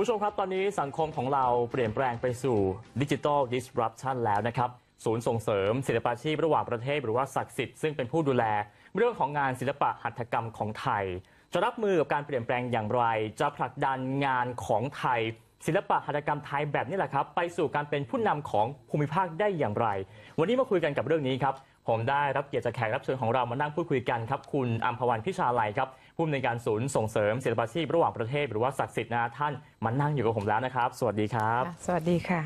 ผู้ชมครับตอนนี้สังคมของเราเปลี่ยนแปลงไปสู่ดิจิทัลดิสรัปชันแล้วนะครับศูนย์ส่งเสริม ศิลปาชีพระหว่างประเทศหรือว่าศักดิ์สิทธิ์ซึ่งเป็นผู้ดูแล เรื่องของงานศิลปะหัตถกรรมของไทย จะรับมือกับการเปลี่ยนแปลงอย่างไรจะผลักดันงานของไทย ศิลปะหัตถกรรมไทยแบบนี้แหละครับ ไปสู่การเป็นผู้นำของภูมิภาคได้อย่างไร วันนี้มาคุยกันกับเรื่องนี้ครับผมได้รับเกียรติจากแขกรับเชิญของเรามานั่งพูดคุยกันครับคุณอัมพวันพิชาลัยครับผู้อำนวยการศูนย์ส่งเสริมศิลปาชีพระหว่างประเทศหรือว่าศักดิ์สิทธิ์นะท่านมานั่งอยู่กับผมแล้วนะครับ สวัสดีครับ สวัสดีค่ะ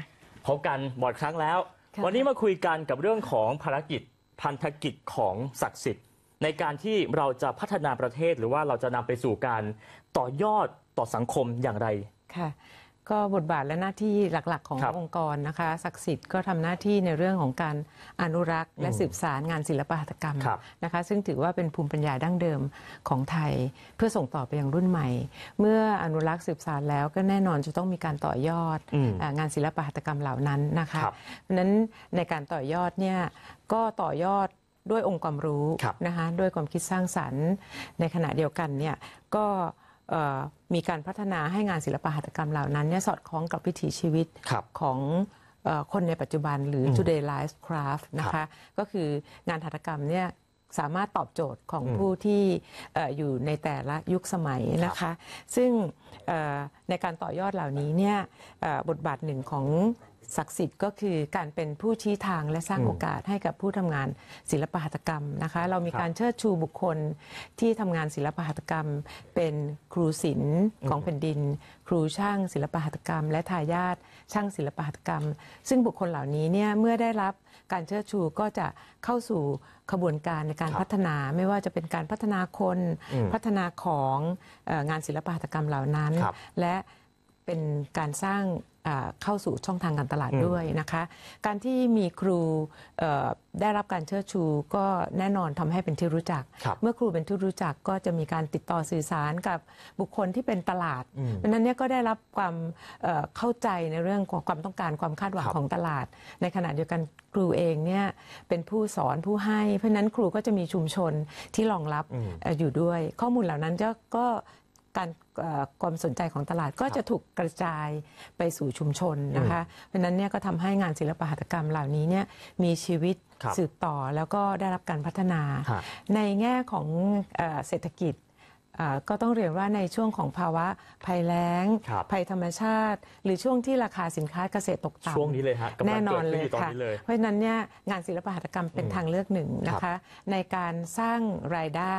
พบกันบ่อยครั้งแล้ว วันนี้มาคุยกันกับเรื่องของภารกิจพันธกิจของศักดิ์สิทธิ์ในการที่เราจะพัฒนาประเทศหรือว่าเราจะนำไปสู่การต่อยอดต่อสังคมอย่างไรค่ะก็บทบาทและหน้าที่หลักๆ ขององค์กรนะคะศักดิ์สิทธิ์ก็ทำหน้าที่ในเรื่องของการอนุรักษ์และสืบสารงานศิลปหัตกรรมรนะคะซึ่งถือว่าเป็นภูมิปัญญาดั้งเดิมของไทยเพื่อส่งต่อไปยังรุ่นใหม่ เมื่ออนุรักษ์สืบสานแล้วก็แน่นอนจะต้องมีการต่อยอดองานศิลปหัตกรรมเหล่านั้นนะคะเพราะฉะนั้นในการต่อยอดเนี่ยก็ต่อยอดด้วยองค์ความรู้รนะคะด้วยความคิดสร้างสรรค์ในขณะเดียวกันเนี่ยก็มีการพัฒนาให้งานศิลปหัตถกรรมเหล่านั้นเนี่ยสอดคล้องกับวิถีชีวิตของคนในปัจจุบันหรือ today life craft นะคะก็คืองานหัตถกรรมเนี่ยสามารถตอบโจทย์ของผู้ที่อยู่ในแต่ละยุคสมัยนะคะซึ่งในการต่อยอดเหล่านี้เนี่ยบทบาทหนึ่งของศักดิ์สิทธิ์ก็คือการเป็นผู้ชี้ทางและสร้างโอกาสให้กับผู้ทำงานศิลปหัตกรรมนะคะ เรามีการเชิดชูบุคคลที่ทำงานศิลปหัตกรรม เป็นครูศิลป์ของแผ่นดิน ครูช่าง ศิลปหัตกรรม และทายาทช่างศิลปหัตกรรม ซึ่งบุคคลเหล่านี้เนี่ยเมื่อได้รับการเชิดชูก็จะเข้าสู่ขบวนการในการพัฒนา ไม่ว่าจะเป็นการพัฒนาคนพัฒนาของงานศิลปหัตกรรมเหล่านั้น และเป็นการสร้างเข้าสู่ช่องทางการตลาดด้วยนะคะ การที่มีครูได้รับการเชิดชูก็แน่นอนทำให้เป็นที่รู้จัก เมื่อครูเป็นที่รู้จักก็จะมีการติดต่อสื่อสารกับบุคคลที่เป็นตลาด เพราะนั้นเนี่ยก็ได้รับความเข้าใจในเรื่ององความต้องการความคาดหวังของตลาด ในขณะเดียวกันครูเองเนี่ยเป็นผู้สอนผู้ให้เพราะนั้นครูก็จะมีชุมชนที่รองรับออยู่ด้วย ข้อมูลเหล่านั้นก็การความสนใจของตลาดก็จะถูกกระจายไปสู่ชุมชนนะคะ เพราะนั้นเนี่ยก็ทำให้งานศิลปหัตถกรรมเหล่านี้เนี่ย มีชีวิตสืบต่อแล้วก็ได้รับการพัฒนา ในแง่ของเศรษฐกิจก็ต้องเรียนว่าในช่วงของภาวะภัยแล้ง ภัยธรรมชาติ หรือช่วงที่ราคาสินค้าเกษตรตกต่ำช่วงนี้เลยฮะแน่นอนเลยค่ะเพราะฉะนั้นเนี่ยงานศิลปหัตกรรมเป็นทางเลือกหนึ่งนะคะ ในการสร้างรายได้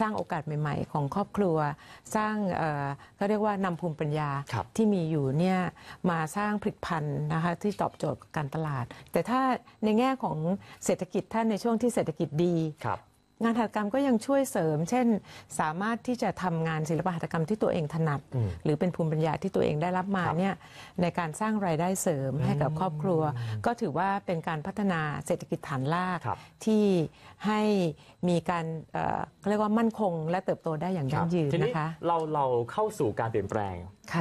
สร้างโอกาสใหม่ๆ ของครอบครัว สร้างก็เรียกว่านำภูมิปัญญา ที่มีอยู่เนี่ยมาสร้างผลิตภัณฑ์นะคะ ที่ตอบโจทย์การตลาด แต่ถ้าในแง่ของเศรษฐกิจท่านในช่วงที่เศรษฐกิจดีงานหัตถกรรมก็ยังช่วยเสริม เช่น สามารถที่จะทำงานศิลปหัตถกรรมที่ตัวเองถนัด หรือเป็นภูมิปัญญาที่ตัวเองได้รับมาเนี่ยในการสร้างรายได้เสริมให้กับครอบครัว ก็ถือว่าเป็นการพัฒนาเศรษฐกิจฐานราก ที่ให้มีการเรียกว่ามั่นคงและเติบโตได้อย่างยั่งยืนนะคะเราเราเข้าสู่การเปลี่ยนแปลง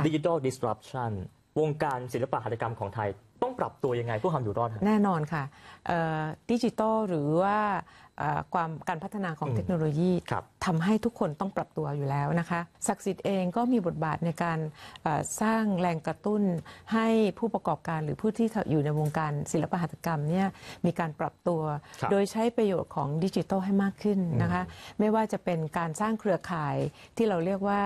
ดิจิทัลดิสรัปชันวงการศิลปะหัตถกรรมของไทย ต้องปรับตัวยังไงเพื่อความอยู่รอดะแน่นอนค่ะดิจิตอลหรือว่าความการพัฒนาของเทคโนโลยีทำให้ทุกคนต้องปรับตัวอยู่แล้วนะคะศักดิ์สิทธิ์เองก็มีบทบาทในการสร้างแรงกระตุ้นให้ผู้ประกอบการหรือผู้ที่อยู่ในวงการศิลปหัตถกรรมเนี่ยมีการปรับตัว โดยใช้ประโยชน์ของดิจิทัลให้มากขึ้นนะคะไม่ว่าจะเป็นการสร้างเครือข่ายที่เราเรียกว่า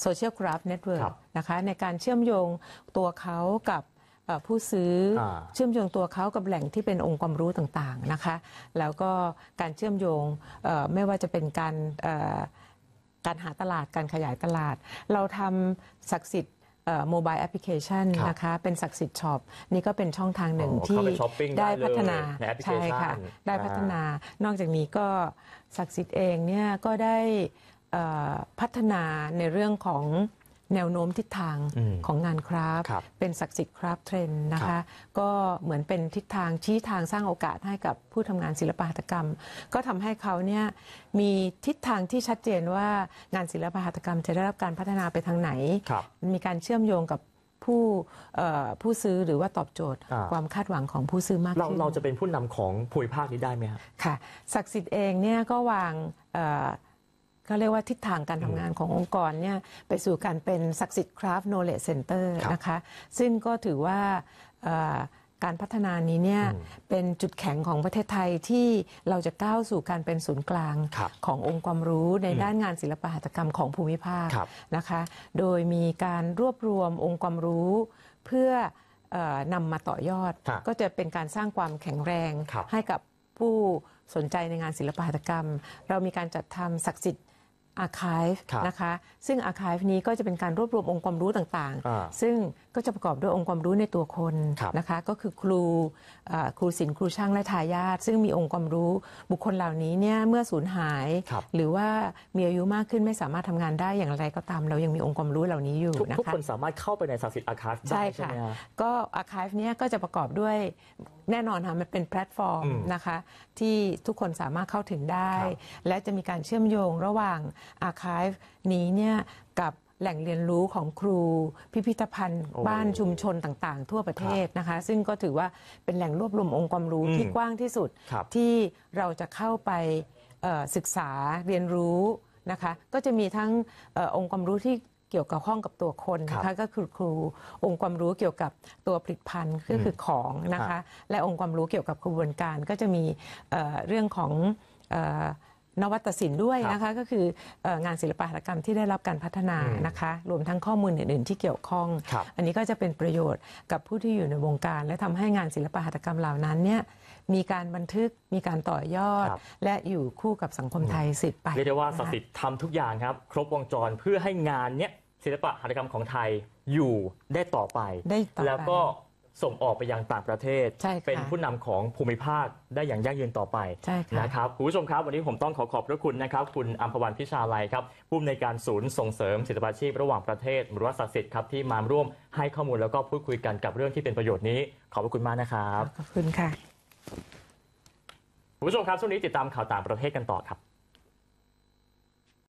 โซเชียลกราฟเน็ตเวิร์กนะคะในการเชื่อมโยงตัวเขากับผู้ซื้ออเชื่อมโยงตัวเขากับแหล่งที่เป็นองค์ความรู้ต่างๆนะคะแล้วก็การเชื่อมโยงไม่ว่าจะเป็นการการหาตลาดการขยายตลาด เราทำศักดิ์สิทธิ์โมบายแอปพลิเคชันนะคะเป็นศักดิ์สิทธิ์ช็อปนี่ก็เป็นช่องทางหนึ่งที่ได้พัฒนาใช่ค่ะ ได้พัฒนา นอกจากนี้ก็ ศักดิ์สิทธิ์เองเนี่ยก็ได้พัฒนาในเรื่องของแนวโน้มทิศทางของงานคราฟเป็นศักดิ์สิทธิ์คราฟเทรนนะคะก็เหมือนเป็นทิศทางชี้ทางสร้างโอกาสให้กับผู้ทำงานศิลปหัตกรรม ก็ทำให้เขาเนี่ยมีทิศทางที่ชัดเจนว่างานศิลปหัตกรรม จะได้รับการพัฒนาไปทางไหน มีการเชื่อมโยงกับผู้ผู้ซื้อหรือว่าตอบโจทย์ ความคาดหวังของผู้ซื้อมากขึ้นเราเราจะเป็นผู้นำของภูมิภาคนี้ได้ไหมครัค่ะศักดิ์สิทธิ์เองเนี่ยก็วางเขาเรียกว่าทิศทางการทำงานขององค์กรเนี่ยไปสู่การเป็นศักดิ์สิทธิ์คราฟโนเลเซ็นเตอร์นะคะ ซึ่งก็ถือว่าการพัฒนานี้เนี่ยเป็นจุดแข็งของประเทศไทยที่เราจะก้าวสู่การเป็นศูนย์กลางขององค์ความรู้ในด้านงานศิลปหัตถกรรมของภูมิภาคคนะคะ โดยมีการรวบรวมองค์ความรู้เพื่อออนำมาต่อยอด ก็จะเป็นการสร้างความแข็งแรงรให้กับผู้สนใจในงานศิลปหัตถกรรม เรามีการจัดทำศักดิ์สิทธิอาค v e นะคะ ซึ่งอาค v e นี้ก็จะเป็นการรวบรวมองค์ความรู้ต่างๆ ซึ่งก็จะประกอบด้วยองค์ความรู้ในตัวคนนะคะก็คือครูครูศิลป์ครูช่างและทายาทซึ่งมีองค์ความรู้บุคคลเหล่านี้เนี่ยเมื่อสูญหาย หรือว่ามีอายุมากขึ้นไม่สามารถทำงานได้อย่างไรก็ตาม เรายังมีองค์ความรู้เหล่านี้อยู่นะคะทุกคนสามารถเข้าไปในสักสิทธิ์อาคาฟได้ใช่ไหมก็อาคาฟเนี่ยก็จะประกอบด้วยแน่นอนค่ะมันเป็นแพลตฟอร์มนะคะ ที่ทุกคนสามารถเข้าถึงได้ และจะมีการเชื่อมโยงระหว่างอาคาฟนี้เนี่ยกับแหล่งเรียนรู้ของครูพิพิธภัณฑ์บ้านชุมชนต่างๆ ทั่วประเทศนะคะซึ่งก็ถือว่าเป็นแหล่งรวบรวมองค์ความรู้ที่กว้างที่สุด ที่เราจะเข้าไปศึกษาเรียนรู้นะคะก็จะมีทั้งองค์ความรู้ที่เกี่ยวกับข้องกับตัวคนนะคะก็คือครูองค์ความรู้เกี่ยวกับตัวผลิตภัณฑ์ก็คือของนะคะและองค์ความรู้เกี่ยวกับกระบวนการก็จะมีเรื่องของนวัตศิลป์ด้วยนะคะก็คืองานศิลปหัตถกรรมที่ได้รับการพัฒนานะคะ รวมทั้งข้อมูลอื่นๆที่เกี่ยวข้อง อันนี้ก็จะเป็นประโยชน์กับผู้ที่อยู่ในวงการ และทำให้งานศิลปหัตถกรรมเหล่านั้นเนี่ยมีการบันทึกมีการต่อยอด และอยู่คู่กับสังคมไทยสืบไปเรียกได้ว่าสิทธิ์ทำทุกอย่างครับครบวงจรเพื่อให้งานเนี้ยศิลปะหัตถกรรมของไทยอยู่ได้ต่อไปแล้วก็ส่งออกไปยังต่างประเทศเป็นผู้นำของภูมิภาคได้อย่างยั่งยืนต่อไปนะครับคุณผู้ชมครับ วันนี้ผมต้องขอขอบพระคุณนะครับคุณอัมพวันพิชาลัยครับผู้อำนวยการศูนย์ส่งเสริมศิลปาชีพระหว่างประเทศหรือว่าศักดิ์สิทธิ์ครับที่มาร่วมให้ข้อมูลแล้วก็พูดคุยกันกับเรื่องที่เป็นประโยชน์นี้ขอบพระคุณมากนะครับขอบคุณค่ะคุณผู้ชมครับช่วงนี้ติดตามข่าวต่างประเทศกันต่อครับ